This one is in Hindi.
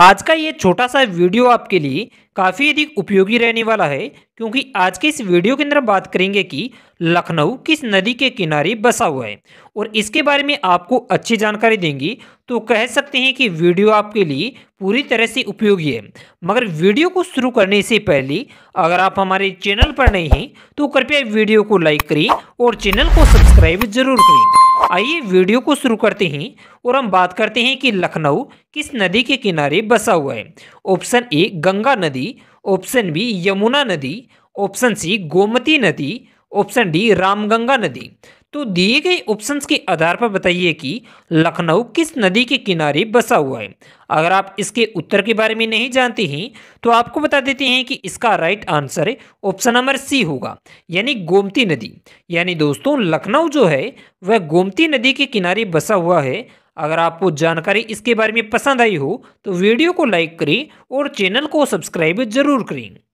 आज का ये छोटा सा वीडियो आपके लिए काफ़ी अधिक उपयोगी रहने वाला है क्योंकि आज के इस वीडियो के अंदर बात करेंगे कि लखनऊ किस नदी के किनारे बसा हुआ है और इसके बारे में आपको अच्छी जानकारी देंगी तो कह सकते हैं कि वीडियो आपके लिए पूरी तरह से उपयोगी है मगर वीडियो को शुरू करने से पहले अगर आप हमारे चैनल पर नहीं हैं तो कृपया वीडियो को लाइक करें और चैनल को सब्सक्राइब जरूर करें आइए वीडियो को शुरू करते हैं और हम बात करते हैं कि लखनऊ किस नदी के किनारे बसा हुआ है ऑप्शन ए गंगा नदी ऑप्शन बी यमुना नदी ऑप्शन सी गोमती नदी ऑप्शन डी रामगंगा नदी तो दिए गए ऑप्शंस के आधार पर बताइए कि लखनऊ किस नदी के किनारे बसा हुआ है अगर आप इसके उत्तर के बारे में नहीं जानते हैं तो आपको बता देते हैं कि इसका right answer option number C होगा यानी गोमती नदी यानी दोस्तों लखनऊ जो है वह गोमती नदी के किनारे बसा हुआ है अगर आपको जानकारी इसके बारे में पसंद आई हो तो वीडियो को लाइक करें और चैनल को सब्सक्राइब जरूर करें